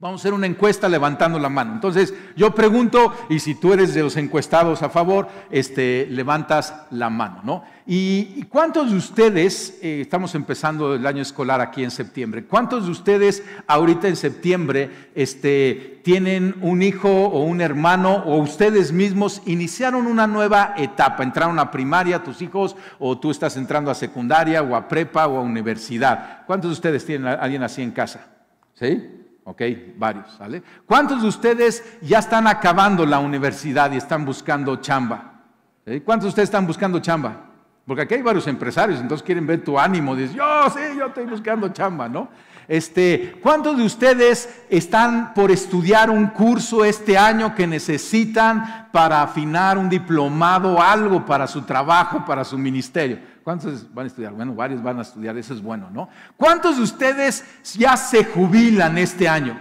Vamos a hacer una encuesta levantando la mano. Entonces, yo pregunto, y si tú eres de los encuestados a favor, este, levantas la mano, ¿no? ¿Y cuántos de ustedes, eh, estamos empezando el año escolar aquí en septiembre, cuántos de ustedes ahorita en septiembre este, tienen un hijo o un hermano o ustedes mismos iniciaron una nueva etapa? Entraron a primaria tus hijos o tú estás entrando a secundaria o a prepa o a universidad. ¿Cuántos de ustedes tienen a alguien así en casa? ¿Sí? ¿ok? Varios, ¿Cuántos de ustedes ya están acabando la universidad y están buscando chamba? ¿Cuántos de ustedes están buscando chamba? Porque aquí hay varios empresarios, entonces quieren ver tu ánimo, dices, yo sí, yo estoy buscando chamba, ¿no? Este, ¿Cuántos de ustedes están por estudiar un curso este año que necesitan para afinar un diplomado, algo para su trabajo, para su ministerio? ¿Cuántos van a estudiar? Bueno, varios van a estudiar, eso es bueno, ¿no? ¿Cuántos de ustedes ya se jubilan este año?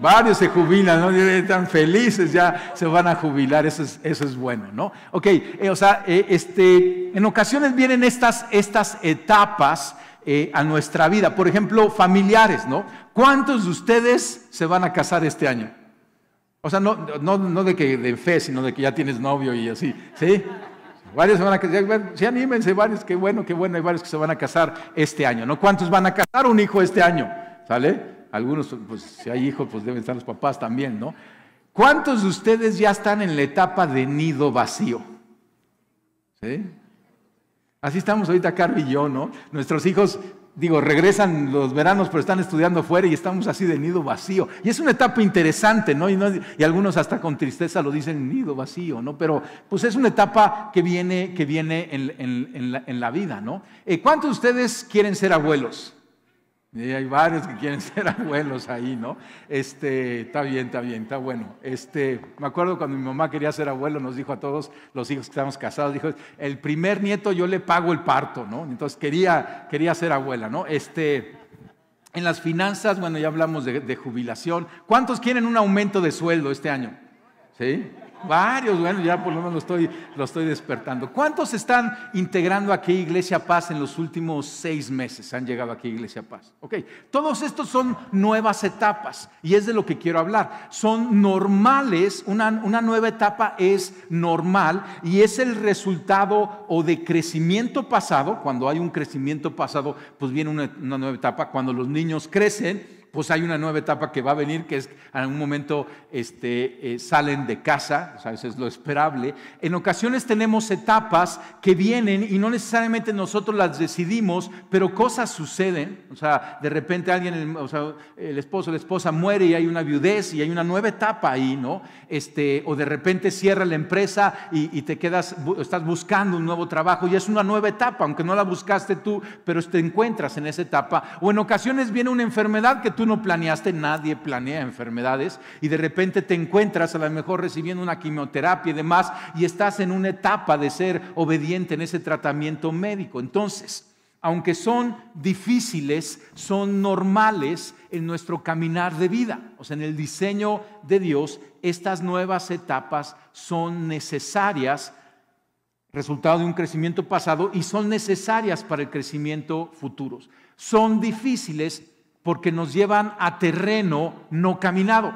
Varios se jubilan, ¿no? Están felices, ya se van a jubilar, eso es, bueno, ¿no? Ok, eh, o sea, eh, este, en ocasiones vienen estas, estas etapas eh, a nuestra vida, por ejemplo, familiares, ¿no? ¿Cuántos de ustedes se van a casar este año? O sea, no, no de que de fe, sino de que ya tienes novio y así, ¿sí? Varios se van a casar, sí anímense, varios, qué bueno, qué bueno, hay varios que se van a casar este año, ¿no? ¿Cuántos van a casar un hijo este año? ¿Sale? Algunos, pues si hay hijos, pues deben estar los papás también, ¿no? ¿Cuántos de ustedes ya están en la etapa de nido vacío? ¿Sí? Así estamos ahorita, Carlos y yo, ¿no? Nuestros hijos digo, regresan los veranos, pero están estudiando fuera y estamos así de nido vacío. Y es una etapa interesante, ¿no? Y, algunos hasta con tristeza lo dicen nido vacío, ¿no? Pero pues es una etapa que viene, que viene en, la, en la, vida, ¿no? Eh, ¿Cuántos de ustedes quieren ser abuelos? Y hay varios que quieren ser abuelos ahí, ¿no? Este, está bien, está bien, está bueno. Este, me acuerdo cuando mi mamá quería ser abuelo, nos dijo a todos los hijos que estábamos casados, dijo, el primer nieto yo le pago el parto, ¿no? Entonces quería, quería ser abuela, ¿no? Este, en las finanzas, bueno, ya hablamos de, de jubilación. ¿Cuántos quieren un aumento de sueldo este año? ¿Sí? Varios, bueno, ya por lo menos lo estoy, lo estoy despertando. ¿Cuántos están integrando aquí Iglesia Paz en los últimos seis meses? Han llegado aquí Iglesia Paz. Ok, todos estos son nuevas etapas y es de lo que quiero hablar. Son normales, una, nueva etapa es normal y es el resultado o de crecimiento pasado. Cuando hay un crecimiento pasado, pues viene una nueva etapa. Cuando los niños crecen, pues hay una nueva etapa que va a venir, que es en algún momento este, eh, salen de casa, o sea, eso es lo esperable. En ocasiones tenemos etapas que vienen y no necesariamente nosotros las decidimos, pero cosas suceden, o sea, de repente alguien, o sea, el esposo, la esposa muere y hay una viudez y hay una nueva etapa ahí, ¿no? Este, o de repente cierra la empresa y, y te quedas, estás buscando un nuevo trabajo y es una nueva etapa, aunque no la buscaste tú, pero te encuentras en esa etapa. O en ocasiones viene una enfermedad que tú no planeaste, nadie planea enfermedades y de repente te encuentras a lo mejor recibiendo una quimioterapia y demás y estás en una etapa de ser obediente en ese tratamiento médico. Entonces, aunque son difíciles, son normales en nuestro caminar de vida. O sea, en el diseño de Dios, estas nuevas etapas son necesarias, resultado de un crecimiento pasado, y son necesarias para el crecimiento futuro. Son difíciles, porque nos llevan a terreno no caminado.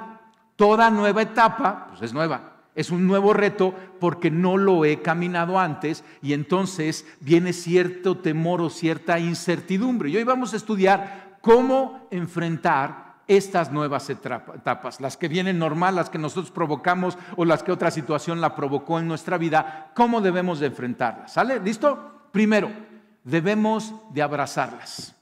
Toda nueva etapa, pues es nueva, es un nuevo reto porque no lo he caminado antes y entonces viene cierto temor o cierta incertidumbre. Y hoy vamos a estudiar cómo enfrentar estas nuevas etapas, las que vienen normal, las que nosotros provocamos o las que otra situación la provocó en nuestra vida, cómo debemos de enfrentarlas. ¿Sale? ¿Listo? Primero, debemos de abrazarlas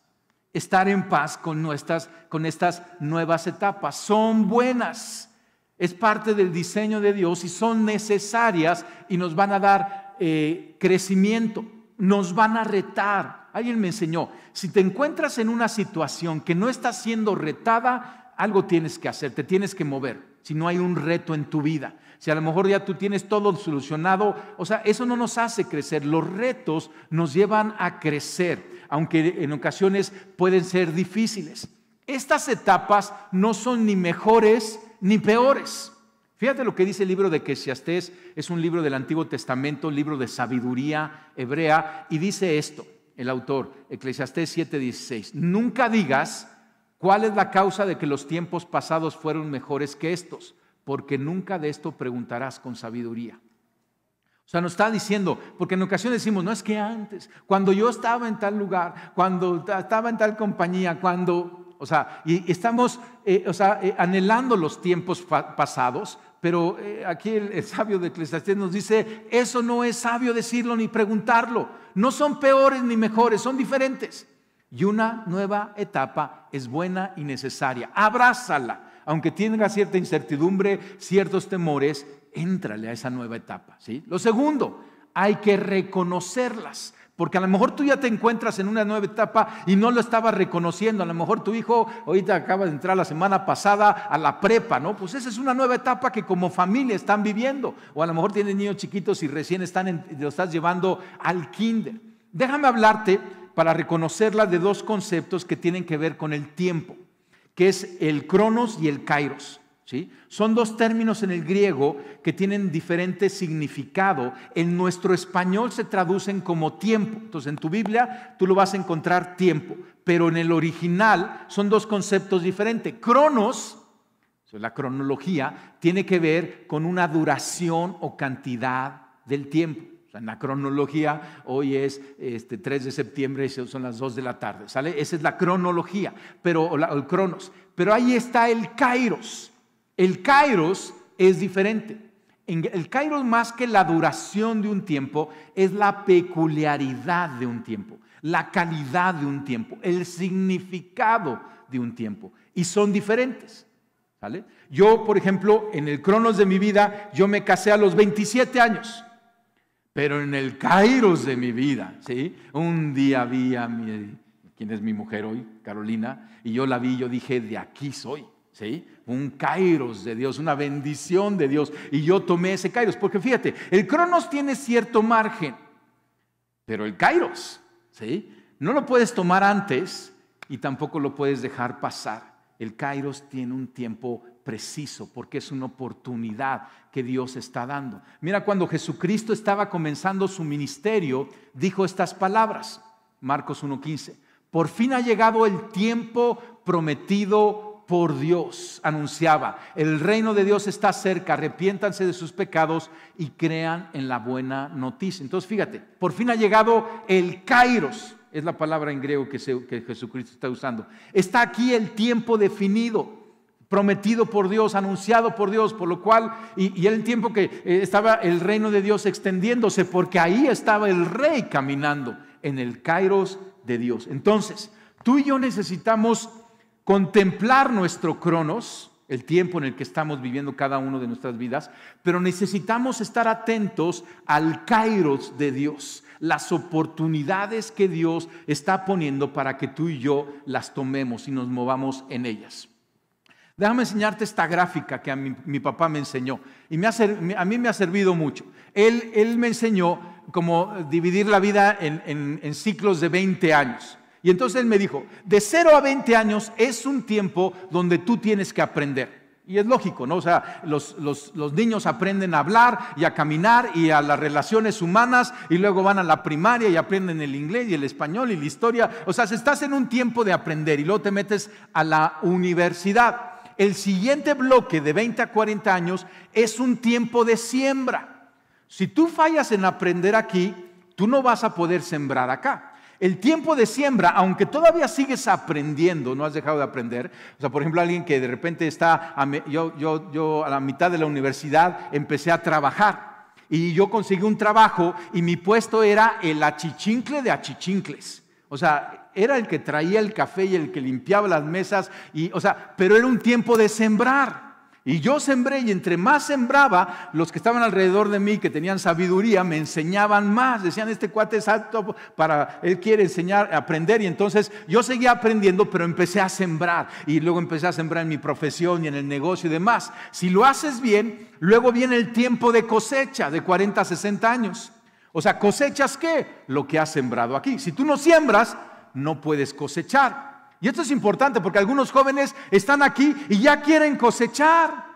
estar en paz con, nuestras, con estas nuevas etapas. Son buenas, es parte del diseño de Dios y son necesarias y nos van a dar eh, crecimiento, nos van a retar. Alguien me enseñó, si te encuentras en una situación que no está siendo retada, algo tienes que hacer, te tienes que mover si no hay un reto en tu vida, si a lo mejor ya tú tienes todo solucionado, o sea, eso no nos hace crecer. Los retos nos llevan a crecer, aunque en ocasiones pueden ser difíciles. Estas etapas no son ni mejores ni peores. Fíjate lo que dice el libro de Eclesiastés, es un libro del Antiguo Testamento, libro de sabiduría hebrea, y dice esto el autor, Eclesiastés 7:16, nunca digas, ¿Cuál es la causa de que los tiempos pasados fueron mejores que estos? Porque nunca de esto preguntarás con sabiduría. O sea, nos está diciendo, porque en ocasiones decimos, no es que antes, cuando yo estaba en tal lugar, cuando estaba en tal compañía, cuando, o sea, y estamos, eh, eh, anhelando los tiempos pasados, pero eh, aquí el, sabio de Eclesiastes nos dice, eso no es sabio decirlo ni preguntarlo, no son peores ni mejores, son diferentes. Y una nueva etapa es buena y necesaria. Abrázala. Aunque tenga cierta incertidumbre, ciertos temores, éntrale a esa nueva etapa. ¿sí? Lo segundo, hay que reconocerlas. Porque a lo mejor tú ya te encuentras en una nueva etapa y no lo estabas reconociendo. A lo mejor tu hijo ahorita acaba de entrar la semana pasada a la prepa, ¿no? Pues esa es una nueva etapa que como familia están viviendo. O a lo mejor tienen niños chiquitos y recién están lo estás llevando al kinder. Déjame hablarte para reconocerla de dos conceptos que tienen que ver con el tiempo, que es el cronos y el kairos. ¿sí? Son dos términos en el griego que tienen diferente significado. En nuestro español se traducen como tiempo. Entonces en tu Biblia tú lo vas a encontrar tiempo, pero en el original son dos conceptos diferentes. Cronos, la cronología, tiene que ver con una duración o cantidad del tiempo en la cronología, hoy es este, 3 de septiembre, y son las 2 de la tarde, ¿sale? Esa es la cronología, pero, el cronos. Pero ahí está el kairos. El kairos es diferente. El kairos más que la duración de un tiempo es la peculiaridad de un tiempo, la calidad de un tiempo, el significado de un tiempo. Y son diferentes. ¿sale? Yo, por ejemplo, en el cronos de mi vida, yo me casé a los 27 años pero en el kairos de mi vida, ¿sí? Un día vi a mi, quien es mi mujer hoy, Carolina, y yo la vi, yo dije, de aquí soy, ¿sí? Un kairos de Dios, una bendición de Dios, y yo tomé ese kairos, porque fíjate, el cronos tiene cierto margen, pero el kairos, ¿sí? No lo puedes tomar antes y tampoco lo puedes dejar pasar. El kairos tiene un tiempo preciso, porque es una oportunidad que Dios está dando. Mira, cuando Jesucristo estaba comenzando su ministerio, dijo estas palabras, Marcos 1.15, por fin ha llegado el tiempo prometido por Dios, anunciaba, el reino de Dios está cerca, arrepiéntanse de sus pecados y crean en la buena noticia. Entonces, fíjate, por fin ha llegado el Kairos, es la palabra en griego que Jesucristo está usando. Está aquí el tiempo definido prometido por Dios, anunciado por Dios, por lo cual, y, el tiempo que eh, estaba el reino de Dios extendiéndose, porque ahí estaba el rey caminando en el kairos de Dios. Entonces, tú y yo necesitamos contemplar nuestro cronos, el tiempo en el que estamos viviendo cada uno de nuestras vidas, pero necesitamos estar atentos al kairos de Dios, las oportunidades que Dios está poniendo para que tú y yo las tomemos y nos movamos en ellas. Déjame enseñarte esta gráfica que a mi, papá me enseñó. Y me ha, a mí me ha servido mucho. Él, él me enseñó cómo dividir la vida en, en, ciclos de 20 años. Y entonces él me dijo, de 0 a 20 años es un tiempo donde tú tienes que aprender. Y es lógico, ¿no? O sea, los, los, los, niños aprenden a hablar y a caminar y a las relaciones humanas y luego van a la primaria y aprenden el inglés y el español y la historia. O sea, estás en un tiempo de aprender y luego te metes a la universidad el siguiente bloque de 20 a 40 años es un tiempo de siembra. Si tú fallas en aprender aquí, tú no vas a poder sembrar acá. El tiempo de siembra, aunque todavía sigues aprendiendo, no has dejado de aprender. O sea, por ejemplo, alguien que de repente está, a, yo, yo, yo a la mitad de la universidad empecé a trabajar y yo conseguí un trabajo y mi puesto era el achichincle de achichincles. O sea, era el que traía el café y el que limpiaba las mesas, y, o sea, pero era un tiempo de sembrar. Y yo sembré y entre más sembraba, los que estaban alrededor de mí, que tenían sabiduría, me enseñaban más. Decían, este cuate es alto para, él quiere enseñar, aprender. Y entonces yo seguía aprendiendo, pero empecé a sembrar. Y luego empecé a sembrar en mi profesión y en el negocio y demás. Si lo haces bien, luego viene el tiempo de cosecha de 40 a 60 años. O sea, cosechas qué? Lo que has sembrado aquí. Si tú no siembras, no puedes cosechar. Y esto es importante porque algunos jóvenes están aquí y ya quieren cosechar.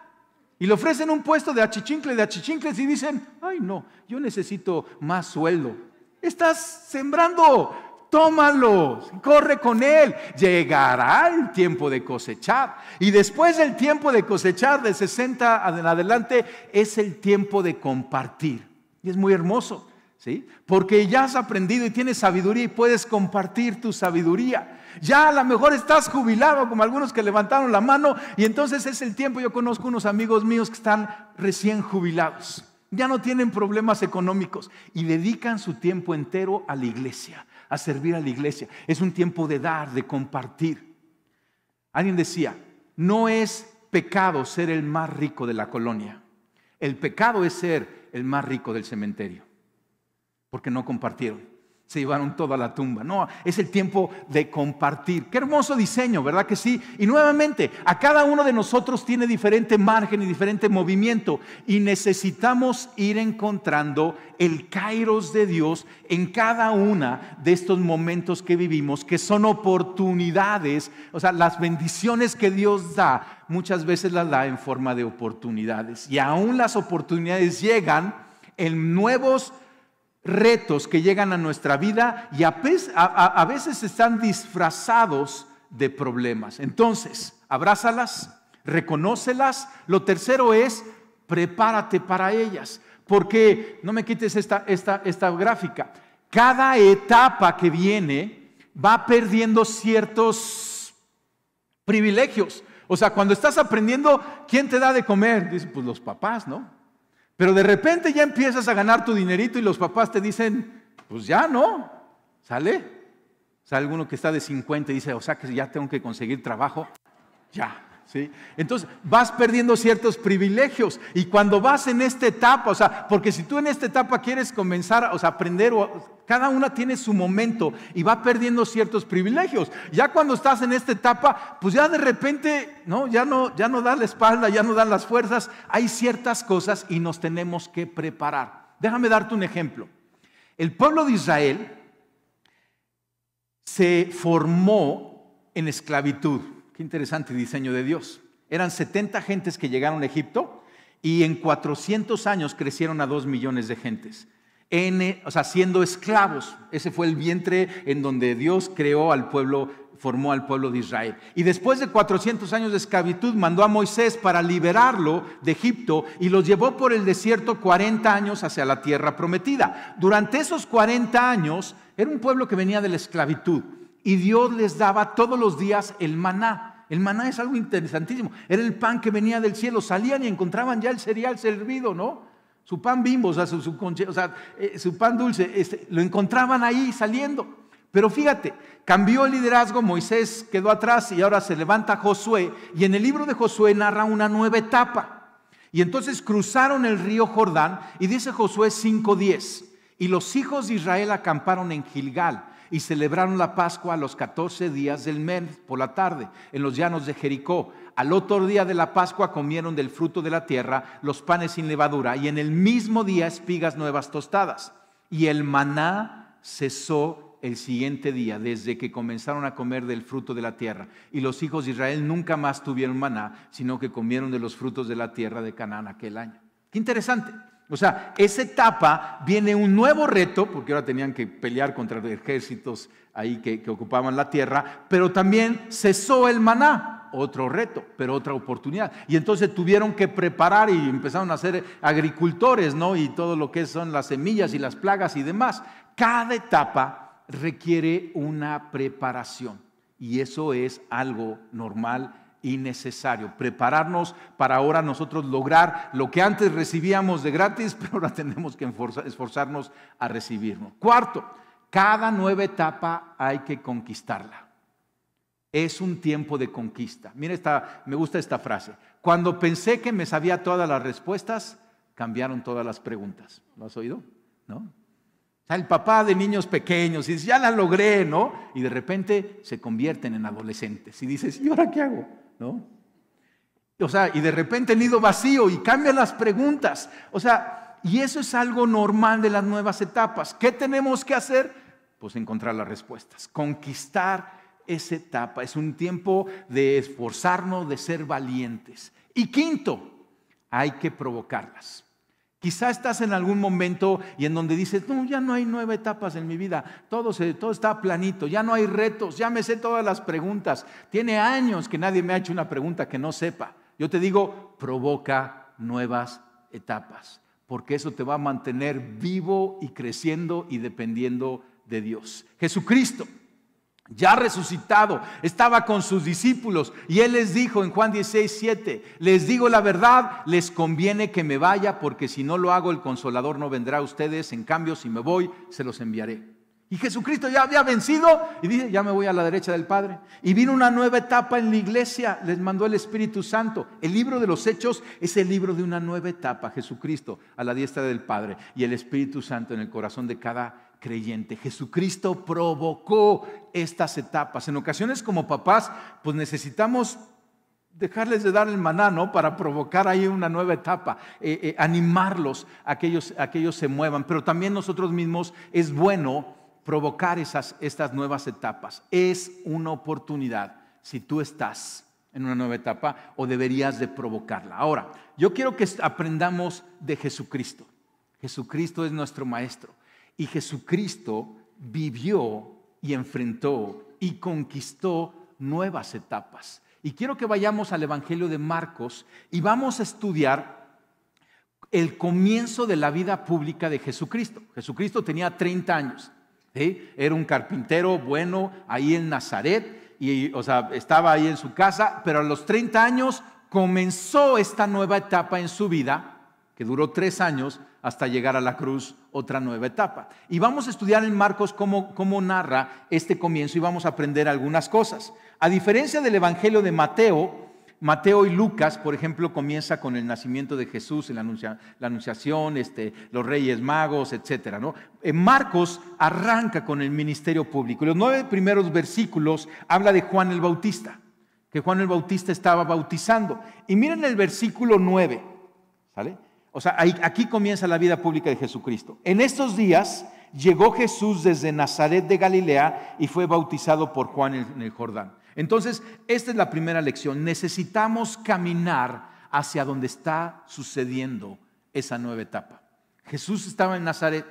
Y le ofrecen un puesto de achichincle, de achichincles y dicen, ay no, yo necesito más sueldo. Estás sembrando, tómalo, corre con él. Llegará el tiempo de cosechar. Y después del tiempo de cosechar, de 60 en adelante, es el tiempo de compartir. Y es muy hermoso. ¿Sí? Porque ya has aprendido y tienes sabiduría y puedes compartir tu sabiduría. Ya a lo mejor estás jubilado, como algunos que levantaron la mano, y entonces es el tiempo. Yo conozco unos amigos míos que están recién jubilados, ya no tienen problemas económicos y dedican su tiempo entero a la iglesia, a servir a la iglesia. Es un tiempo de dar, de compartir. Alguien decía, no es pecado ser el más rico de la colonia, el pecado es ser el más rico del cementerio porque no compartieron. Se llevaron toda la tumba. No, es el tiempo de compartir. Qué hermoso diseño, ¿verdad que sí? Y nuevamente, a cada uno de nosotros tiene diferente margen y diferente movimiento. Y necesitamos ir encontrando el kairos de Dios en cada una de estos momentos que vivimos, que son oportunidades. O sea, las bendiciones que Dios da, muchas veces las da en forma de oportunidades. Y aún las oportunidades llegan en nuevos retos que llegan a nuestra vida y a, veces están disfrazados de problemas. Entonces, abrázalas, reconócelas. Lo tercero es, prepárate para ellas. Porque, no me quites esta, esta gráfica, cada etapa que viene va perdiendo ciertos privilegios. O sea, cuando estás aprendiendo, ¿quién te da de comer? Dice, pues los papás, ¿no? Pero de repente ya empiezas a ganar tu dinerito y los papás te dicen, pues ya no, ¿sale? Sale alguno que está de 50 y dice, o sea que ya tengo que conseguir trabajo, ya. Entonces vas perdiendo ciertos privilegios y cuando vas en esta etapa, o sea, porque si tú en esta etapa quieres comenzar, o sea, aprender, cada una tiene su momento y va perdiendo ciertos privilegios. Ya cuando estás en esta etapa, pues ya de repente, no, ya no, ya no la espalda, ya no dan las fuerzas, hay ciertas cosas y nos tenemos que preparar. Déjame darte un ejemplo. El pueblo de Israel se formó en esclavitud interesante diseño de Dios. Eran 70 gentes que llegaron a Egipto y en 400 años crecieron a 2 millones de gentes. Eh, o sea, siendo esclavos. Ese fue el vientre en donde Dios creó al pueblo, formó al pueblo de Israel. Y después de 400 años de esclavitud, mandó a Moisés para liberarlo de Egipto y los llevó por el desierto 40 años hacia la tierra prometida. Durante esos 40 años, era un pueblo que venía de la esclavitud y Dios les daba todos los días el maná. El maná es algo interesantísimo. Era el pan que venía del cielo. Salían y encontraban ya el cereal servido, ¿no? Su pan bimbo, o sea, su, eh, pan dulce, este, lo encontraban ahí saliendo. Pero fíjate, cambió el liderazgo, Moisés quedó atrás y ahora se levanta Josué. Y en el libro de Josué narra una nueva etapa. Y entonces cruzaron el río Jordán y dice Josué 5.10, y los hijos de Israel acamparon en Gilgal y celebraron la Pascua a los 14 días del mes por la tarde en los llanos de Jericó. Al otro día de la Pascua comieron del fruto de la tierra los panes sin levadura y en el mismo día espigas nuevas tostadas. Y el maná cesó el siguiente día, desde que comenzaron a comer del fruto de la tierra. Y los hijos de Israel nunca más tuvieron maná, sino que comieron de los frutos de la tierra de Canaán aquel año. Qué interesante. O sea, esa etapa viene un nuevo reto, porque ahora tenían que pelear contra los ejércitos ahí que, que, ocupaban la tierra, pero también cesó el maná, otro reto, pero otra oportunidad. Y entonces tuvieron que preparar y empezaron a ser agricultores, ¿no? Y todo lo que son las semillas y las plagas y demás. Cada etapa requiere una preparación y eso es algo normal y necesario. Prepararnos para ahora nosotros lograr lo que antes recibíamos de gratis, pero ahora tenemos que esforzarnos a recibirlo. Cuarto, cada nueva etapa hay que conquistarla. Es un tiempo de conquista. Mira esta, me gusta esta frase. Cuando pensé que me sabía todas las respuestas, cambiaron todas las preguntas. ¿Lo has oído? ¿No? el papá de niños pequeños y ya la logré, ¿no? Y de repente se convierten en adolescentes y dices, ¿y ahora qué hago? ¿no? O sea, y de repente el nido vacío y cambian las preguntas. O sea, y eso es algo normal de las nuevas etapas. ¿Qué tenemos que hacer? Pues encontrar las respuestas, conquistar esa etapa. Es un tiempo de esforzarnos, de ser valientes. Y quinto, hay que provocarlas. Quizás estás en algún momento y en donde dices, no, ya no hay nueve etapas en mi vida, todo, se, todo está planito, ya no hay retos, ya me sé todas las preguntas. Tiene años que nadie me ha hecho una pregunta que no sepa. Yo te digo, provoca nuevas etapas, porque eso te va a mantener vivo y creciendo y dependiendo de Dios. Jesucristo ya resucitado, estaba con sus discípulos y él les dijo en Juan 16, 7, les digo la verdad, les conviene que me vaya porque si no lo hago el consolador no vendrá a ustedes, en cambio si me voy se los enviaré. Y Jesucristo ya había vencido y dice, ya me voy a la derecha del Padre. Y vino una nueva etapa en la iglesia, les mandó el Espíritu Santo. El libro de los Hechos es el libro de una nueva etapa, Jesucristo a la diestra del Padre y el Espíritu Santo en el corazón de cada creyente. Jesucristo provocó estas etapas. En ocasiones como papás, pues necesitamos dejarles de dar el maná, ¿no? Para provocar ahí una nueva etapa, eh, eh, animarlos a que, ellos, se muevan. Pero también nosotros mismos es bueno provocar esas, estas nuevas etapas. Es una oportunidad si tú estás en una nueva etapa o deberías de provocarla. Ahora, yo quiero que aprendamos de Jesucristo. Jesucristo es nuestro Maestro. Y Jesucristo vivió y enfrentó y conquistó nuevas etapas. Y quiero que vayamos al Evangelio de Marcos y vamos a estudiar el comienzo de la vida pública de Jesucristo. Jesucristo tenía 30 años. Era un carpintero bueno ahí en Nazaret, y, o sea, estaba ahí en su casa, pero a los 30 años comenzó esta nueva etapa en su vida, que duró tres años, hasta llegar a la cruz, otra nueva etapa. Y vamos a estudiar en Marcos cómo, narra este comienzo y vamos a aprender algunas cosas. A diferencia del Evangelio de Mateo, Mateo y Lucas, por ejemplo, comienza con el nacimiento de Jesús, la, anunciación, este, los reyes magos, etc. Marcos arranca con el ministerio público. Los nueve primeros versículos habla de Juan el Bautista, que Juan el Bautista estaba bautizando. Y miren el versículo nueve, ¿sale? O sea, aquí comienza la vida pública de Jesucristo. En estos días llegó Jesús desde Nazaret de Galilea y fue bautizado por Juan en el Jordán. Entonces, esta es la primera lección. Necesitamos caminar hacia donde está sucediendo esa nueva etapa. Jesús estaba en Nazaret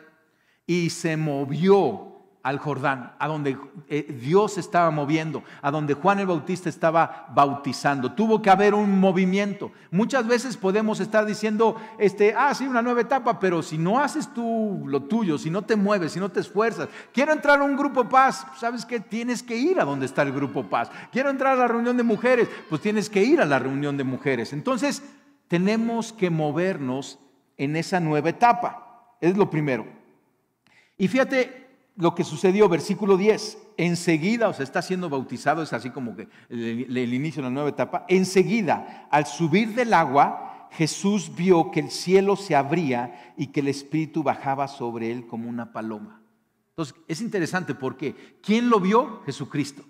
y se movió al Jordán, a donde eh, Dios estaba moviendo, a donde Juan el Bautista estaba bautizando. Tuvo que haber un movimiento. Muchas veces podemos estar diciendo, este, ah, sí, una nueva etapa, pero si no haces tú lo tuyo, si no te mueves, si no te esfuerzas, quiero entrar a un grupo paz, ¿sabes qué? Tienes que ir a donde está el grupo paz. Quiero entrar a la reunión de mujeres, pues tienes que ir a la reunión de mujeres. Entonces, tenemos que movernos en esa nueva etapa. Es lo primero. Y fíjate, lo que sucedió, versículo 10, enseguida, o sea, está siendo bautizado, es así como que el, inicio de la nueva etapa, enseguida, al subir del agua, Jesús vio que el cielo se abría y que el Espíritu bajaba sobre él como una paloma. Entonces, es interesante porque, ¿quién lo vio? Jesucristo.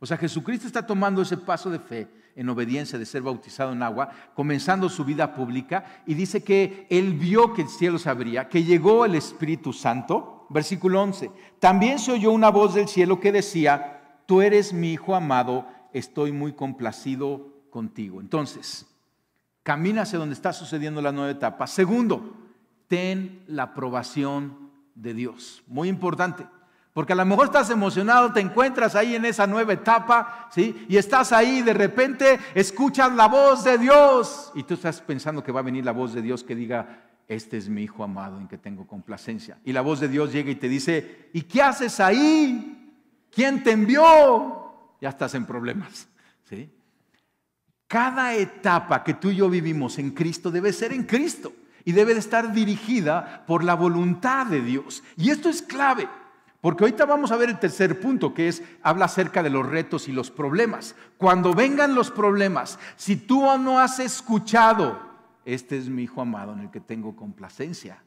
O sea, Jesucristo está tomando ese paso de fe en obediencia de ser bautizado en agua, comenzando su vida pública, y dice que él vio que el cielo se abría, que llegó el Espíritu Santo, versículo 11. También se oyó una voz del cielo que decía, tú eres mi hijo amado, estoy muy complacido contigo. Entonces, camina hacia donde está sucediendo la nueva etapa. Segundo, ten la aprobación de Dios. Muy importante. Porque a lo mejor estás emocionado, te encuentras ahí en esa nueva etapa, ¿sí? Y estás ahí, de repente escuchas la voz de Dios. Y tú estás pensando que va a venir la voz de Dios que diga, este es mi Hijo amado en que tengo complacencia. Y la voz de Dios llega y te dice, ¿y qué haces ahí? ¿Quién te envió? Ya estás en problemas. ¿sí? Cada etapa que tú y yo vivimos en Cristo debe ser en Cristo y debe estar dirigida por la voluntad de Dios. Y esto es clave. Porque ahorita vamos a ver el tercer punto, que es, habla acerca de los retos y los problemas. Cuando vengan los problemas, si tú no has escuchado este es mi hijo amado en el que tengo complacencia.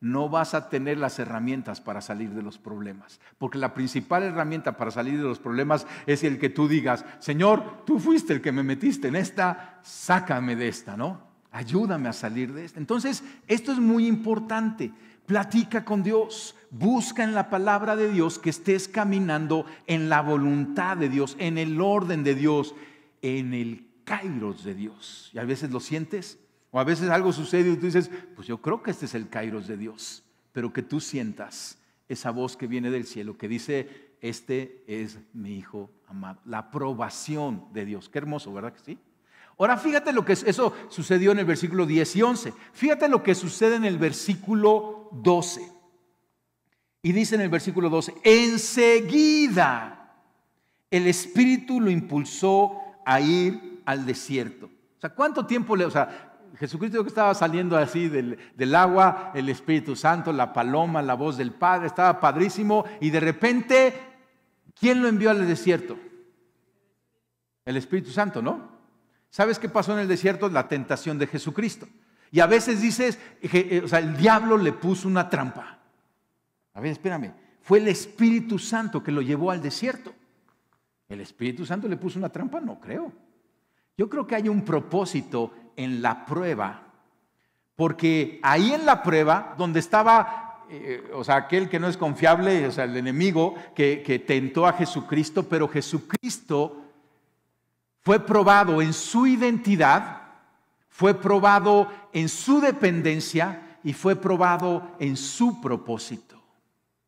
No vas a tener las herramientas para salir de los problemas, porque la principal herramienta para salir de los problemas es el que tú digas, Señor, tú fuiste el que me metiste en esta, sácame de esta, ¿no? Ayúdame a salir de esta. Entonces, esto es muy importante. Platica con Dios, busca en la palabra de Dios que estés caminando en la voluntad de Dios, en el orden de Dios, en el kairos de Dios. Y a veces lo sientes o a veces algo sucede y tú dices, pues yo creo que este es el kairos de Dios, pero que tú sientas esa voz que viene del cielo, que dice, este es mi hijo amado. La aprobación de Dios. Qué hermoso, ¿verdad que sí? Ahora fíjate lo que eso sucedió en el versículo 10 y 11. Fíjate lo que sucede en el versículo 12. Y dice en el versículo 12, enseguida el Espíritu lo impulsó a ir al desierto. O sea, ¿cuánto tiempo le, o sea, Jesucristo que estaba saliendo así del, del, agua, el Espíritu Santo, la paloma, la voz del Padre, estaba padrísimo y de repente, ¿quién lo envió al desierto? El Espíritu Santo, ¿no? ¿Sabes qué pasó en el desierto? La tentación de Jesucristo. Y a veces dices, eh, o sea, el diablo le puso una trampa. A ver, espérame, fue el Espíritu Santo que lo llevó al desierto. ¿El Espíritu Santo le puso una trampa? No creo. Yo creo que hay un propósito en la prueba. Porque ahí en la prueba, donde estaba, eh, o sea, aquel que no es confiable, o sea, el enemigo que tentó a Jesucristo, pero Jesucristo fue probado en su identidad, fue probado en su dependencia y fue probado en su propósito.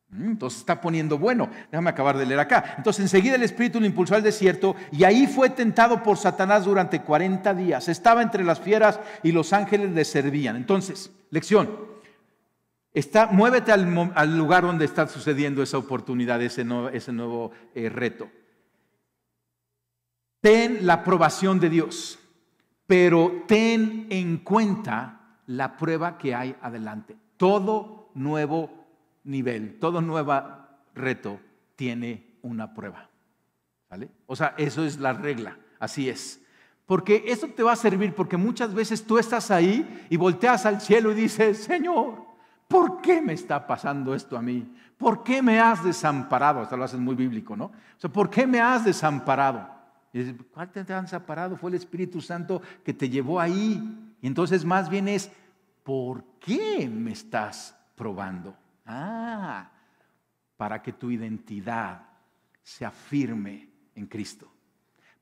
Mm, entonces está poniendo bueno. Déjame acabar de leer acá. Entonces enseguida el Espíritu lo impulsó al desierto y ahí fue tentado por Satanás durante 40 días. Estaba entre las fieras y los ángeles le servían. Entonces, lección. Está, muévete al, lugar donde está sucediendo esa oportunidad, ese nuevo, eh, reto. Ten la aprobación de Dios, pero ten en cuenta la prueba que hay adelante. Todo nuevo nivel, todo nuevo reto tiene una prueba. O sea, eso es la regla, así es. Porque eso te va a servir, porque muchas veces tú estás ahí y volteas al cielo y dices, Señor, ¿por qué me está pasando esto a mí? ¿Por qué me has desamparado? Hasta lo haces muy bíblico, ¿no? O sea, ¿por qué me has desamparado? Y dices, ¿cuál te han desamparado? Fue el Espíritu Santo que te llevó ahí. Y entonces más bien es, ¿por qué me estás probando? Ah, para que tu identidad se afirme en Cristo,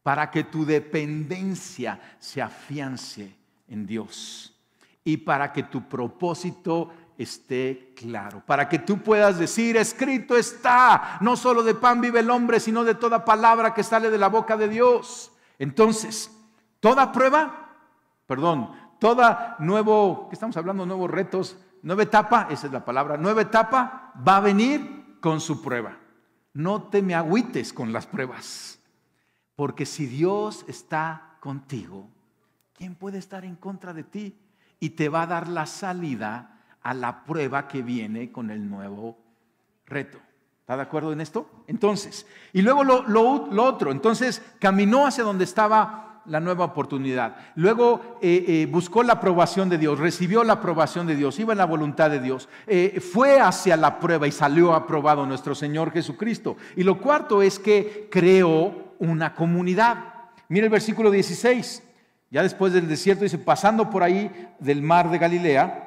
para que tu dependencia se afiance en Dios y para que tu propósito esté claro, para que tú puedas decir, escrito está, no solo de pan vive el hombre, sino de toda palabra que sale de la boca de Dios. Entonces, toda prueba, perdón, Toda nuevo, que estamos hablando, nuevos retos, nueva etapa, esa es la palabra, nueva etapa va a venir con su prueba. No te me agüites con las pruebas, porque si Dios está contigo, ¿quién puede estar en contra de ti? Y te va a dar la salida a la prueba que viene con el nuevo reto. ¿Está de acuerdo en esto? Entonces, y luego lo, lo otro, entonces caminó hacia donde estaba la nueva oportunidad. Luego eh, eh, buscó la aprobación de Dios, recibió la aprobación de Dios, iba en la voluntad de Dios, eh, fue hacia la prueba y salió aprobado nuestro Señor Jesucristo. Y lo cuarto es que creó una comunidad. Mira el versículo 16, ya después del desierto dice, pasando por ahí del mar de Galilea,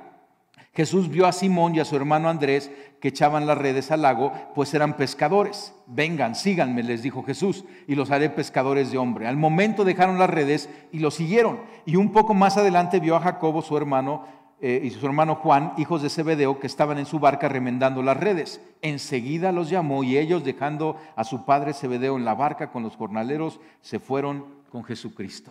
Jesús vio a Simón y a su hermano Andrés que echaban las redes al lago, pues eran pescadores. Vengan, síganme, les dijo Jesús, y los haré pescadores de hombre. Al momento dejaron las redes y los siguieron. Y un poco más adelante vio a Jacobo, su hermano, eh, y su hermano Juan, hijos de Zebedeo, que estaban en su barca remendando las redes. Enseguida los llamó y ellos, dejando a su padre Zebedeo en la barca con los jornaleros, se fueron con Jesucristo.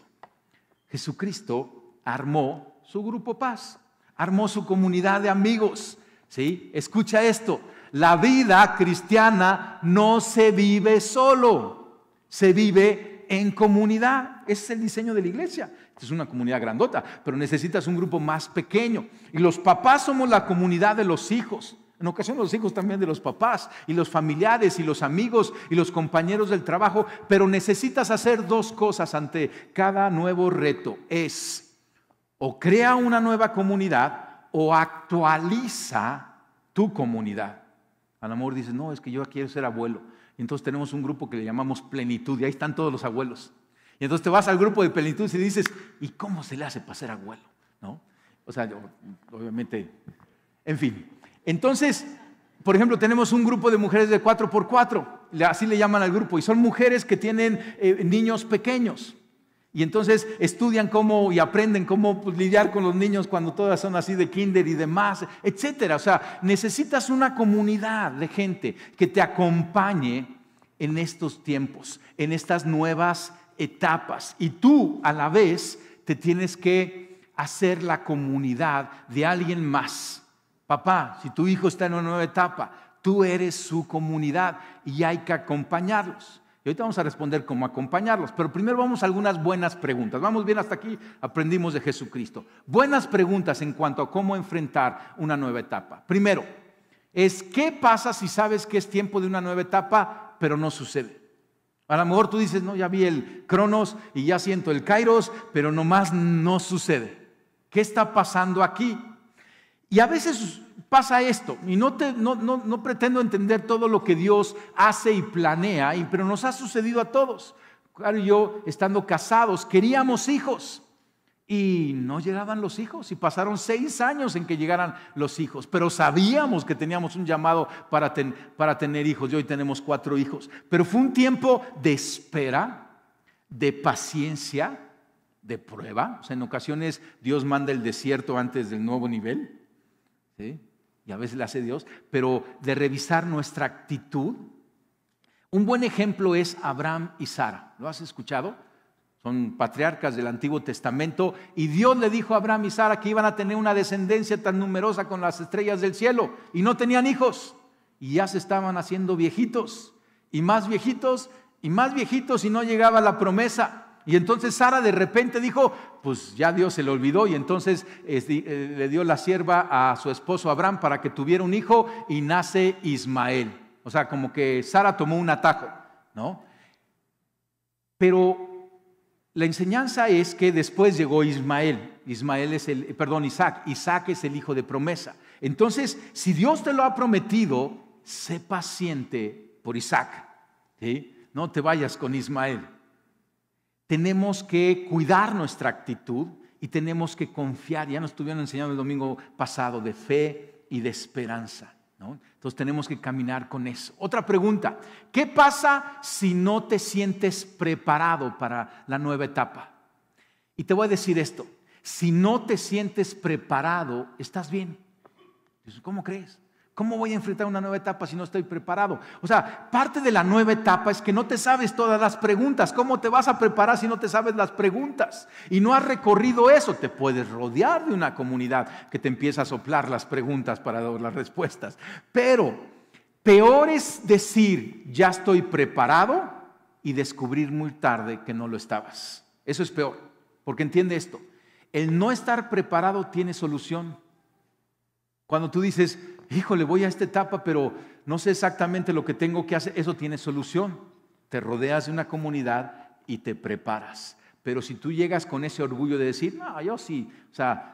Jesucristo armó su grupo paz armó su comunidad de amigos. ¿sí? Escucha esto, la vida cristiana no se vive solo, se vive en comunidad. Ese es el diseño de la iglesia. Es una comunidad grandota, pero necesitas un grupo más pequeño. Y los papás somos la comunidad de los hijos. En ocasiones los hijos también de los papás y los familiares y los amigos y los compañeros del trabajo, pero necesitas hacer dos cosas ante cada nuevo reto. Es o crea una nueva comunidad o actualiza tu comunidad. Al amor dice, dices, no, es que yo quiero ser abuelo. Y entonces tenemos un grupo que le llamamos plenitud y ahí están todos los abuelos. Y entonces te vas al grupo de plenitud y dices, ¿y cómo se le hace para ser abuelo? ¿No? O sea, obviamente, en fin. Entonces, por ejemplo, tenemos un grupo de mujeres de 4x4, así le llaman al grupo, y son mujeres que tienen eh, niños pequeños. Y entonces estudian cómo y aprenden cómo pues, lidiar con los niños cuando todas son así de kinder y demás, etcétera. O sea, necesitas una comunidad de gente que te acompañe en estos tiempos, en estas nuevas etapas. Y tú a la vez te tienes que hacer la comunidad de alguien más. Papá, si tu hijo está en una nueva etapa, tú eres su comunidad y hay que acompañarlos. Y ahorita vamos a responder cómo acompañarlos. Pero primero vamos a algunas buenas preguntas. Vamos bien hasta aquí, aprendimos de Jesucristo. Buenas preguntas en cuanto a cómo enfrentar una nueva etapa. Primero, es qué pasa si sabes que es tiempo de una nueva etapa, pero no sucede. A lo mejor tú dices, no, ya vi el Cronos y ya siento el Kairos, pero nomás no sucede. ¿Qué está pasando aquí? Y a veces pasa esto, y no, te, no, no, pretendo entender todo lo que Dios hace y planea, pero nos ha sucedido a todos. Claro, yo, estando casados, queríamos hijos y no llegaban los hijos, y pasaron seis años en que llegaran los hijos, pero sabíamos que teníamos un llamado para, para tener hijos, y hoy tenemos cuatro hijos, pero fue un tiempo de espera, de paciencia, de prueba, o sea, en ocasiones Dios manda el desierto antes del nuevo nivel. ¿Sí? y a veces le hace Dios, pero de revisar nuestra actitud. Un buen ejemplo es Abraham y Sara. ¿Lo has escuchado? Son patriarcas del Antiguo Testamento y Dios le dijo a Abraham y Sara que iban a tener una descendencia tan numerosa con las estrellas del cielo y no tenían hijos y ya se estaban haciendo viejitos y más viejitos y más viejitos y no llegaba la promesa. Y entonces Sara de repente dijo, pues ya Dios se le olvidó y entonces eh, eh, le dio la sierva a su esposo Abraham para que tuviera un hijo y nace Ismael. O sea, como que Sara tomó un atajo, ¿no? Pero la enseñanza es que después llegó Ismael. Ismael es el, perdón, Isaac. Isaac es el hijo de promesa. Entonces, si Dios te lo ha prometido, sé paciente por Isaac. ¿sí? No te vayas con Ismael tenemos que cuidar nuestra actitud y tenemos que confiar. Ya nos estuvieron enseñando el domingo pasado de fe y de esperanza. Entonces tenemos que caminar con eso. Otra pregunta, ¿qué pasa si no te sientes preparado para la nueva etapa? Y te voy a decir esto, si no te sientes preparado, estás bien. ¿Cómo crees? ¿Cómo voy a enfrentar una nueva etapa si no estoy preparado? O sea, parte de la nueva etapa es que no te sabes todas las preguntas. ¿Cómo te vas a preparar si no te sabes las preguntas? Y no has recorrido eso. Te puedes rodear de una comunidad que te empieza a soplar las preguntas para dar las respuestas. Pero peor es decir, ya estoy preparado y descubrir muy tarde que no lo estabas. Eso es peor, porque entiende esto. El no estar preparado tiene solución. Cuando tú dices, híjole, voy a esta etapa, pero no sé exactamente lo que tengo que hacer. Eso tiene solución. Te rodeas de una comunidad y te preparas. Pero si tú llegas con ese orgullo de decir, no, yo sí, o sea,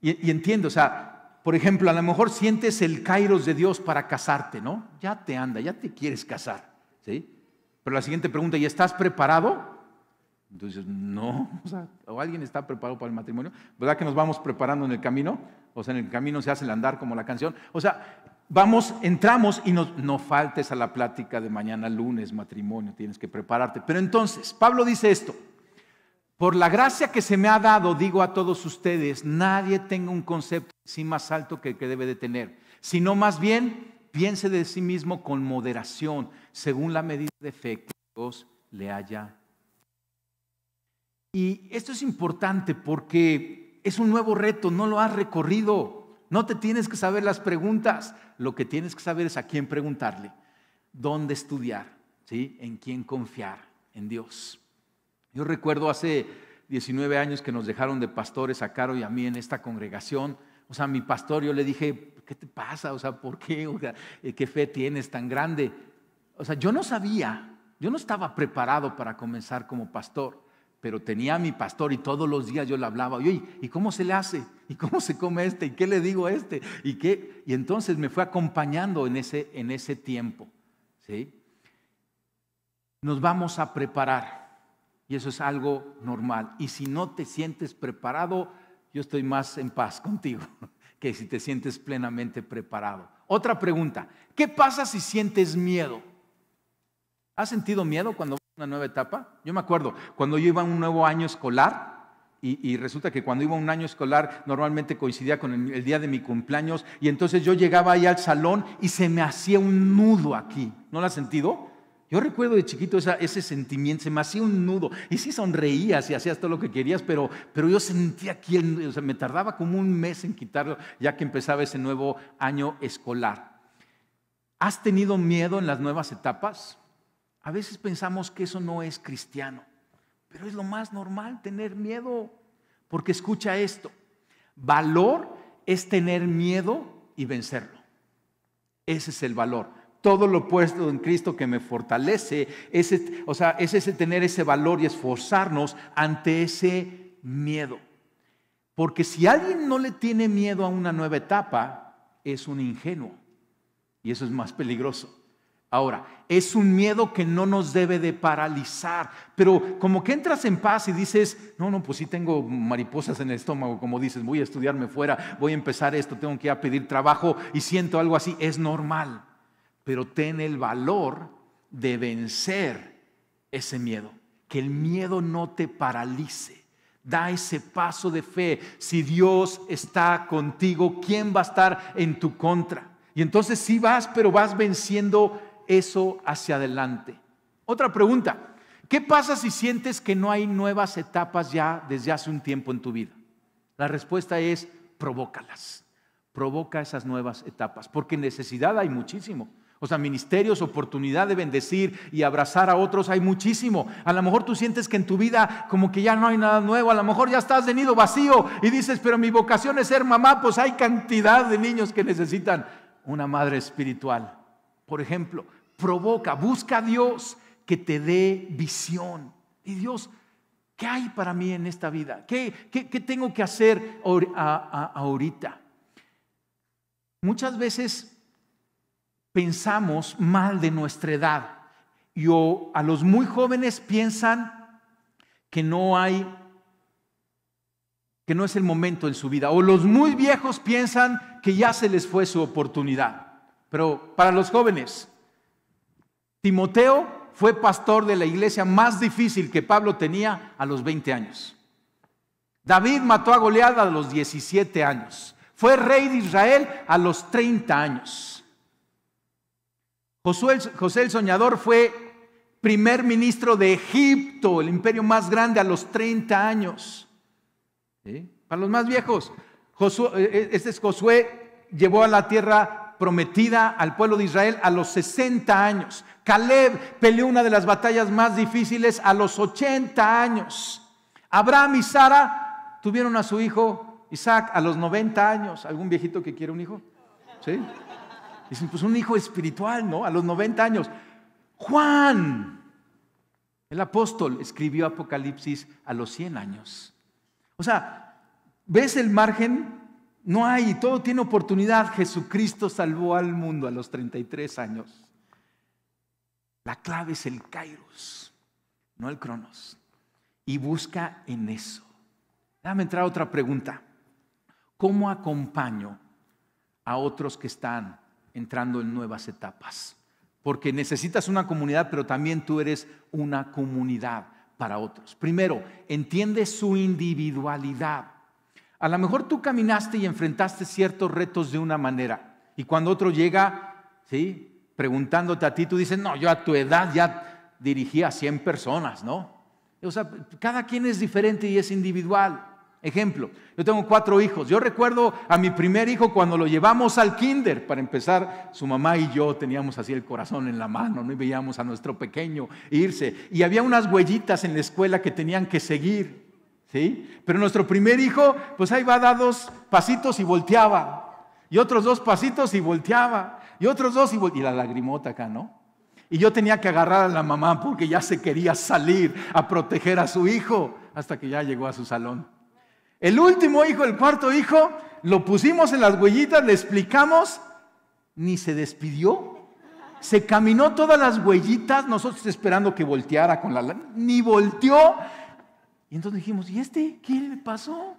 y, entiendo, o sea, por ejemplo, a lo mejor sientes el kairos de Dios para casarte, ¿no? Ya te anda, ya te quieres casar, ¿sí? Pero la siguiente pregunta, ¿y estás preparado? Entonces, no, o o alguien está preparado para el matrimonio, ¿verdad que nos vamos preparando en el camino? O sea, en el camino se hace el andar como la canción. O sea, vamos, entramos y no, faltes a la plática de mañana lunes, matrimonio, tienes que prepararte. Pero entonces, Pablo dice esto. Por la gracia que se me ha dado, digo a todos ustedes, nadie tenga un concepto de más alto que el que debe de tener, sino más bien piense de sí mismo con moderación, según la medida de fe que Dios le haya. Y esto es importante porque es un nuevo reto, no lo has recorrido. No te tienes que saber las preguntas. Lo que tienes que saber es a quién preguntarle, dónde estudiar, ¿sí? en quién confiar, en Dios. Yo recuerdo hace 19 años que nos dejaron de pastores a Caro y a mí en esta congregación. O sea, mi pastor, yo le dije, ¿qué te pasa? O sea, ¿por qué? Eh, ¿qué fe tienes tan grande? O sea, yo no sabía, yo no estaba preparado para comenzar como pastor pero tenía a mi pastor y todos los días yo le hablaba, y, ¿y cómo se le hace? ¿Y cómo se come este? ¿Y qué le digo a este? ¿Y qué? Y entonces me fue acompañando en ese, en ese tiempo. ¿sí? Nos vamos a preparar y eso es algo normal. Y si no te sientes preparado, yo estoy más en paz contigo que si te sientes plenamente preparado. Otra pregunta, ¿qué pasa si sientes miedo? ¿Has sentido miedo cuando vas a una nueva etapa? Yo me acuerdo, cuando yo iba a un nuevo año escolar, y, resulta que cuando iba a un año escolar normalmente coincidía con el, día de mi cumpleaños y entonces yo llegaba ahí al salón y se me hacía un nudo aquí. ¿No lo has sentido? Yo recuerdo de chiquito ese sentimiento, se me hacía un nudo. Y sí sonreías y hacías todo lo que querías, pero, pero yo sentía aquí, me tardaba como un mes en quitarlo ya que empezaba ese nuevo año escolar. ¿Has tenido miedo en las nuevas etapas? A veces pensamos que eso no es cristiano, pero es lo más normal tener miedo, porque escucha esto, valor es tener miedo y vencerlo. Ese es el valor. Todo lo puesto en Cristo que me fortalece, ese, o sea, es ese tener ese valor y esforzarnos ante ese miedo. Porque si alguien no le tiene miedo a una nueva etapa, es un ingenuo. Y eso es más peligroso. Ahora, es un miedo que no nos debe de paralizar, pero como que entras en paz y dices, no, no, pues sí tengo mariposas en el estómago, como dices, voy a estudiarme fuera, voy a empezar esto, tengo que ir a pedir trabajo y siento algo así, es normal, pero ten el valor de vencer ese miedo, que el miedo no te paralice. Da ese paso de fe. Si Dios está contigo, ¿quién va a estar en tu contra? Y entonces sí vas, pero vas venciendo eso hacia adelante. Otra pregunta, ¿qué pasa si sientes que no hay nuevas etapas ya desde hace un tiempo en tu vida? La respuesta es, provócalas, provoca esas nuevas etapas, porque necesidad hay muchísimo. O sea, ministerios, oportunidad de bendecir y abrazar a otros, hay muchísimo. A lo mejor tú sientes que en tu vida como que ya no hay nada nuevo, a lo mejor ya estás de nido vacío y dices, pero mi vocación es ser mamá, pues hay cantidad de niños que necesitan una madre espiritual. Por ejemplo, provoca, busca a Dios que te dé visión. Y Dios, ¿qué hay para mí en esta vida? ¿Qué, qué, tengo que hacer ahorita? Muchas veces pensamos mal de nuestra edad. Y a los muy jóvenes piensan que no hay, que no es el momento en su vida. O los muy viejos piensan que ya se les fue su oportunidad. Pero para los jóvenes, Timoteo fue pastor de la iglesia más difícil que Pablo tenía a los 20 años. David mató a Goliat a los 17 años. Fue rey de Israel a los 30 años. José el Soñador fue primer ministro de Egipto, el imperio más grande, a los 30 años. Para los más viejos, eh, eh, este es Josué, llevó a la tierra prometida al pueblo de Israel a los 60 años. Caleb peleó una de las batallas más difíciles a los 80 años. Abraham y Sara tuvieron a su hijo Isaac a los 90 años. ¿Algún viejito que quiere un hijo? ¿Sí? Dicen, pues un hijo espiritual, ¿no? A los 90 años. Juan, el apóstol, escribió Apocalipsis a los 100 años. O sea, ¿ves el margen no hay, todo tiene oportunidad. Jesucristo salvó al mundo a los 33 años. La clave es el kairos, no el cronos. Y busca en eso. Déjame entrar a otra pregunta. ¿Cómo acompaño a otros que están entrando en nuevas etapas? Porque necesitas una comunidad, pero también tú eres una comunidad para otros. Primero, entiende su individualidad. A lo mejor tú caminaste y enfrentaste ciertos retos de una manera. Y cuando otro llega, ¿sí? Preguntándote a ti, tú dices, no, yo a tu edad ya dirigía a 100 personas, ¿no? O sea, cada quien es diferente y es individual. Ejemplo, yo tengo cuatro hijos. Yo recuerdo a mi primer hijo cuando lo llevamos al kinder. Para empezar, su mamá y yo teníamos así el corazón en la mano, ¿no? Y veíamos a nuestro pequeño irse. Y había unas huellitas en la escuela que tenían que seguir. Pero nuestro primer hijo, pues ahí va a dar dos pasitos y volteaba. Y otros dos pasitos y volteaba. Y otros dos y Y la lagrimota acá, ¿no? Y yo tenía que agarrar a la mamá porque ya se quería salir a proteger a su hijo hasta que ya llegó a su salón. El último hijo, el cuarto hijo, lo pusimos en las huellitas, le explicamos, ni se despidió. Se caminó todas las huellitas, nosotros esperando que volteara con la... Ni volteó, y entonces dijimos, ¿y este qué le pasó?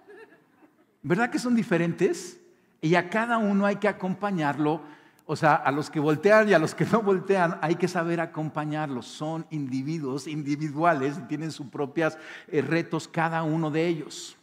¿Verdad que son diferentes? Y a cada uno hay que acompañarlo. O sea, a los que voltean y a los que no voltean hay que saber acompañarlos. Son individuos individuales y tienen sus propios eh, retos cada uno de ellos.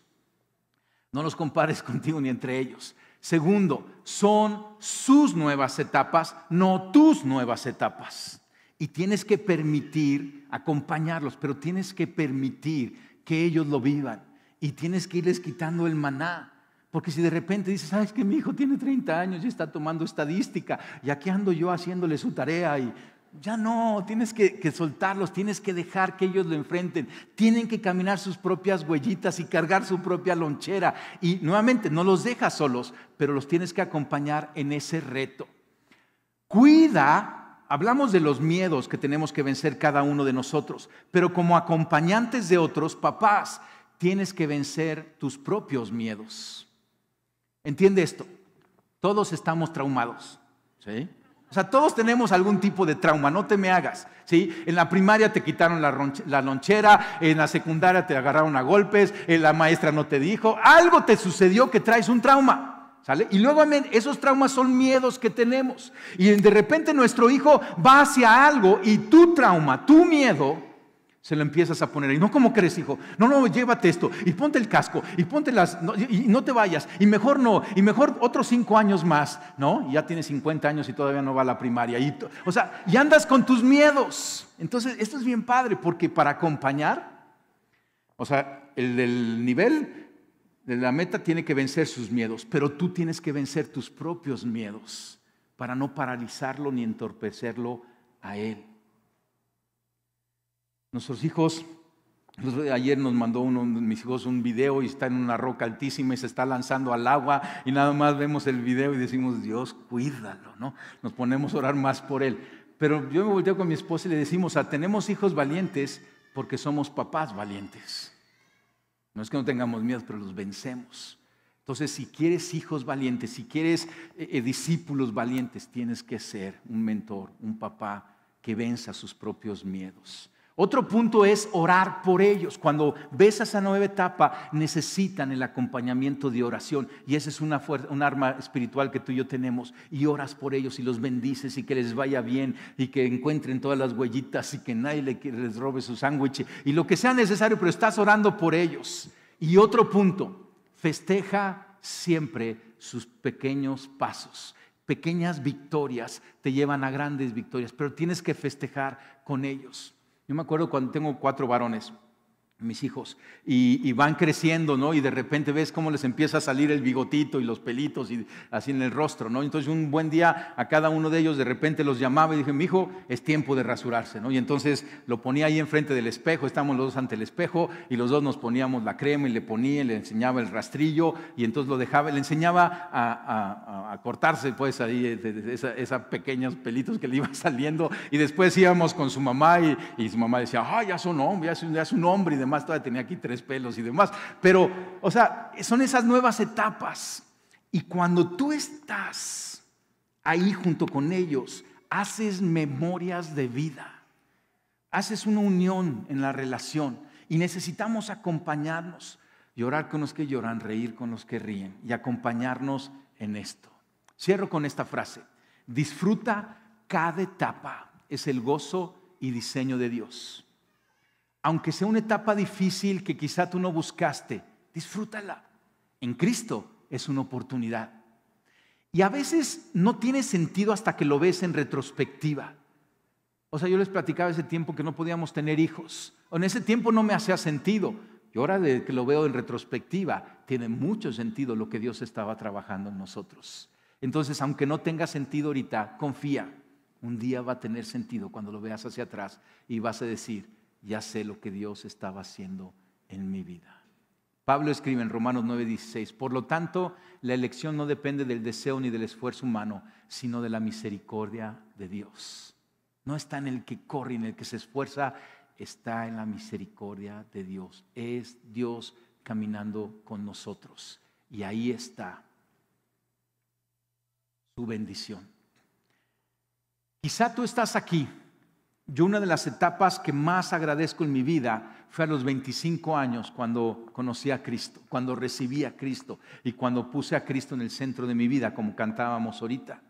No los compares contigo ni entre ellos. Segundo, son sus nuevas etapas, no tus nuevas etapas. Y tienes que permitir acompañarlos, pero tienes que permitir que ellos lo vivan. Y tienes que irles quitando el maná. Porque si de repente dices, sabes que mi hijo tiene 30 años y está tomando estadística, y aquí ando yo haciéndole su tarea y ya no, tienes que, que, soltarlos, tienes que dejar que ellos lo enfrenten, tienen que caminar sus propias huellitas y cargar su propia lonchera. Y nuevamente, no los dejas solos, pero los tienes que acompañar en ese reto. Cuida Hablamos de los miedos que tenemos que vencer cada uno de nosotros, pero como acompañantes de otros, papás, tienes que vencer tus propios miedos. Entiende esto, todos estamos traumados, ¿sí? O sea, todos tenemos algún tipo de trauma, no te me hagas. ¿sí? En la primaria te quitaron la, lonchera, en la secundaria te agarraron a golpes, en la maestra no te dijo, algo te sucedió que traes un trauma. ¿Sale? Y luego esos traumas son miedos que tenemos. Y de repente nuestro hijo va hacia algo y tu trauma, tu miedo, se lo empiezas a poner. Y no, ¿cómo crees, hijo? No, no, llévate esto. Y ponte el casco. Y ponte las... y, no te vayas. Y mejor no. Y mejor otros cinco años más. ¿No? ya tienes 50 años y todavía no va a la primaria. o sea, y andas con tus miedos. Entonces, esto es bien padre porque para acompañar, o sea, el, del nivel la meta tiene que vencer sus miedos, pero tú tienes que vencer tus propios miedos para no paralizarlo ni entorpecerlo a él. Nuestros hijos, ayer nos mandó uno de mis hijos un video y está en una roca altísima y se está lanzando al agua y nada más vemos el video y decimos, Dios, cuídalo, ¿no? Nos ponemos a orar más por él. Pero yo me volteo con mi esposa y le decimos, ah, tenemos hijos valientes porque somos papás valientes. No es que no tengamos miedo, pero los vencemos. Entonces, si quieres hijos valientes, si quieres eh, eh, discípulos valientes, tienes que ser un mentor, un papá que venza sus propios miedos. Otro punto es orar por ellos. Cuando ves esa nueva etapa, necesitan el acompañamiento de oración. Y esa es una fuerza, un arma espiritual que tú y yo tenemos. Y oras por ellos y los bendices y que les vaya bien y que encuentren todas las huellitas y que nadie les robe su sándwich y lo que sea necesario, pero estás orando por ellos. Y otro punto, festeja siempre sus pequeños pasos. Pequeñas victorias te llevan a grandes victorias, pero tienes que festejar con ellos. Yo me acuerdo cuando tengo cuatro varones, mis hijos, y, van creciendo, ¿no? Y de repente ves cómo les empieza a salir el bigotito y los pelitos y así en el rostro, ¿no? Entonces un buen día a cada uno de ellos de repente los llamaba y dije, mi hijo, es tiempo de rasurarse, ¿no? Y entonces lo ponía ahí enfrente del espejo, estábamos los dos ante el espejo y los dos nos poníamos la crema y le ponía, le enseñaba el rastrillo y entonces lo dejaba, le enseñaba a, cortarse pues ahí eh, esos pequeños pelitos que le iban saliendo y después íbamos con su mamá y, su mamá decía, ah, ya es un hombre, ya un hombre y demás todavía tenía aquí tres pelos y demás. Pero, o sea, son esas nuevas etapas. Y cuando tú estás ahí junto con ellos, haces memorias de vida, haces una unión en la relación y necesitamos acompañarnos, llorar con los que lloran, reír con los que ríen y acompañarnos en esto. Cierro con esta frase, disfruta cada etapa, es el gozo y diseño de Dios aunque sea una etapa difícil que quizá tú no buscaste, disfrútala. En Cristo es una oportunidad. Y a veces no tiene sentido hasta que lo ves en retrospectiva. O sea, yo les platicaba ese tiempo que no podíamos tener hijos. En ese tiempo no me hacía sentido. Y ahora que lo veo en retrospectiva, tiene mucho sentido lo que Dios estaba trabajando en nosotros. Entonces, aunque no tenga sentido ahorita, confía. Un día va a tener sentido cuando lo veas hacia atrás y vas a decir, ya sé lo que Dios estaba haciendo en mi vida. Pablo escribe en Romanos 9:16, por lo tanto, la elección no depende del deseo ni del esfuerzo humano, sino de la misericordia de Dios. No está en el que corre, en el que se esfuerza, está en la misericordia de Dios. Es Dios caminando con nosotros. Y ahí está su bendición. Quizá tú estás aquí yo una de las etapas que más agradezco en mi vida fue a los 25 años cuando conocí a Cristo, cuando recibí a Cristo y cuando puse a Cristo en el centro de mi vida, como cantábamos ahorita.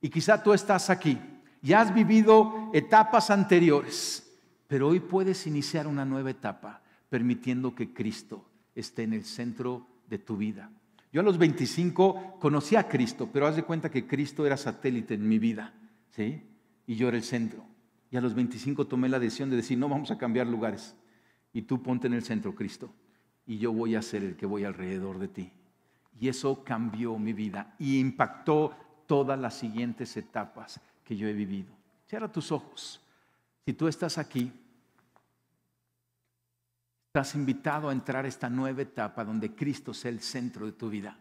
Y quizá tú estás aquí y has vivido etapas anteriores, pero hoy puedes iniciar una nueva etapa permitiendo que Cristo esté en el centro de tu vida. Yo a los 25 conocí a Cristo, pero haz de cuenta que Cristo era satélite en mi vida, ¿sí? Y yo era el centro. Y a los 25 tomé la decisión de decir, no vamos a cambiar lugares. Y tú ponte en el centro, Cristo. Y yo voy a ser el que voy alrededor de ti. Y eso cambió mi vida y impactó todas las siguientes etapas que yo he vivido. Cierra tus ojos. Si tú estás aquí, estás invitado a entrar a esta nueva etapa donde Cristo sea el centro de tu vida.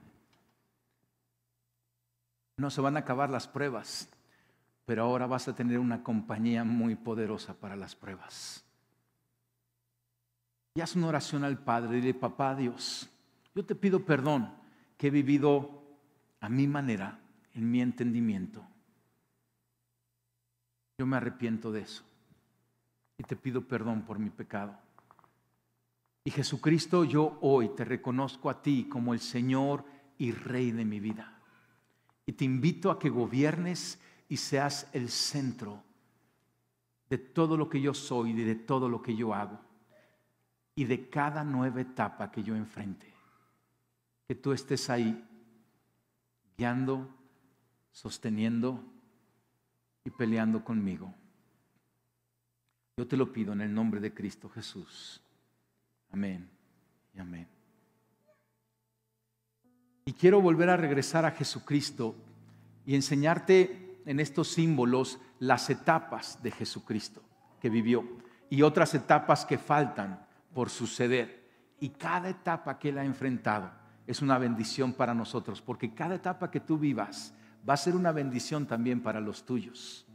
No se van a acabar las pruebas, pero ahora vas a tener una compañía muy poderosa para las pruebas. Y haz una oración al Padre, dile, papá Dios, yo te pido perdón que he vivido a mi manera, en mi entendimiento. Yo me arrepiento de eso y te pido perdón por mi pecado. Y Jesucristo, yo hoy te reconozco a ti como el Señor y Rey de mi vida. Y te invito a que gobiernes y seas el centro de todo lo que yo soy y de todo lo que yo hago y de cada nueva etapa que yo enfrente. Que tú estés ahí guiando, sosteniendo y peleando conmigo. Yo te lo pido en el nombre de Cristo Jesús. Amén y amén. Y quiero volver a regresar a Jesucristo y enseñarte en estos símbolos las etapas de Jesucristo que vivió y otras etapas que faltan por suceder. Y cada etapa que Él ha enfrentado es una bendición para nosotros, porque cada etapa que tú vivas va a ser una bendición también para los tuyos.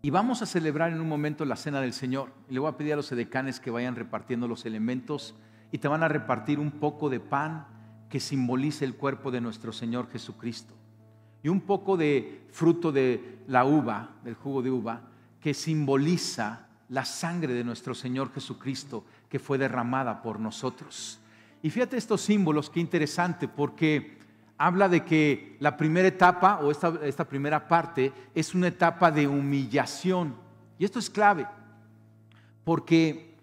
Y vamos a celebrar en un momento la cena del Señor. Le voy a pedir a los edecanes que vayan repartiendo los elementos y te van a repartir un poco de pan que simbolice el cuerpo de nuestro Señor Jesucristo y un poco de fruto de la uva, del jugo de uva, que simboliza la sangre de nuestro Señor Jesucristo que fue derramada por nosotros. Y fíjate estos símbolos, qué interesante, porque habla de que la primera etapa o esta, esta primera parte es una etapa de humillación. Y esto es clave, porque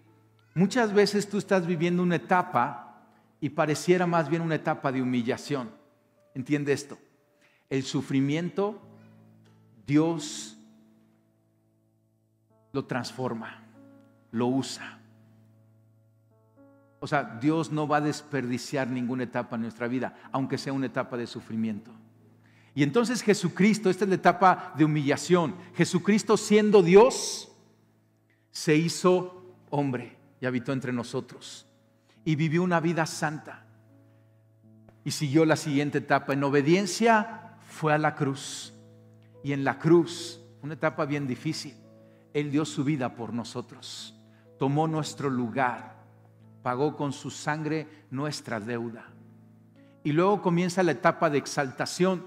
muchas veces tú estás viviendo una etapa y pareciera más bien una etapa de humillación. ¿Entiende esto? el sufrimiento, Dios lo transforma, lo usa. O sea, Dios no va a desperdiciar ninguna etapa en nuestra vida, aunque sea una etapa de sufrimiento. Y entonces Jesucristo, esta es la etapa de humillación, Jesucristo siendo Dios, se hizo hombre y habitó entre nosotros y vivió una vida santa. Y siguió la siguiente etapa en obediencia fue a la cruz. Y en la cruz, una etapa bien difícil, Él dio su vida por nosotros, tomó nuestro lugar, pagó con su sangre nuestra deuda. Y luego comienza la etapa de exaltación,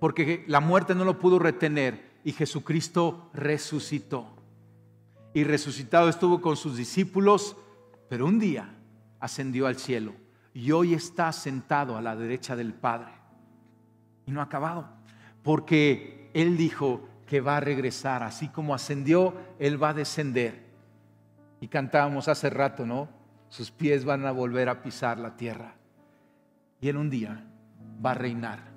porque la muerte no lo pudo retener y Jesucristo resucitó. Y resucitado estuvo con sus discípulos, pero un día ascendió al cielo y hoy está sentado a la derecha del Padre. Y no ha acabado, porque Él dijo que va a regresar, así como ascendió, Él va a descender. Y cantábamos hace rato, ¿no? Sus pies van a volver a pisar la tierra. Y Él un día va a reinar,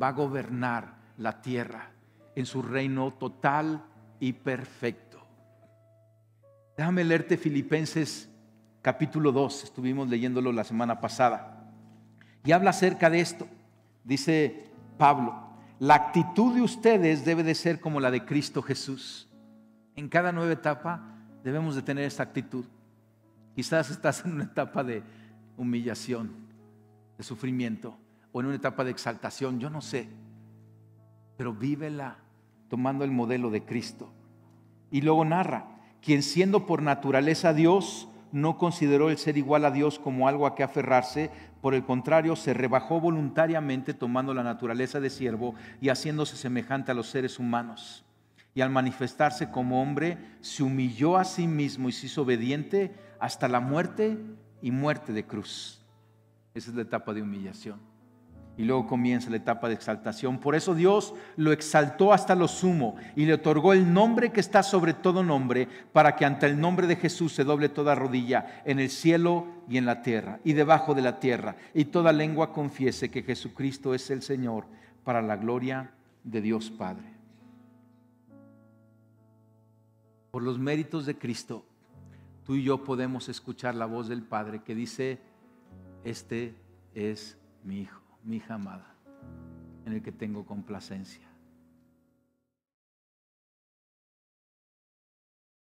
va a gobernar la tierra en su reino total y perfecto. Déjame leerte Filipenses capítulo 2, estuvimos leyéndolo la semana pasada. Y habla acerca de esto. Dice Pablo, la actitud de ustedes debe de ser como la de Cristo Jesús. En cada nueva etapa debemos de tener esta actitud. Quizás estás en una etapa de humillación, de sufrimiento, o en una etapa de exaltación, yo no sé, pero vívela tomando el modelo de Cristo. Y luego narra, quien siendo por naturaleza Dios, no consideró el ser igual a Dios como algo a que aferrarse, por el contrario, se rebajó voluntariamente tomando la naturaleza de siervo y haciéndose semejante a los seres humanos. Y al manifestarse como hombre, se humilló a sí mismo y se hizo obediente hasta la muerte y muerte de cruz. Esa es la etapa de humillación y luego comienza la etapa de exaltación. Por eso Dios lo exaltó hasta lo sumo y le otorgó el nombre que está sobre todo nombre, para que ante el nombre de Jesús se doble toda rodilla en el cielo y en la tierra y debajo de la tierra, y toda lengua confiese que Jesucristo es el Señor para la gloria de Dios Padre. Por los méritos de Cristo, tú y yo podemos escuchar la voz del Padre que dice, este es mi Hijo mi hija amada, en el que tengo complacencia.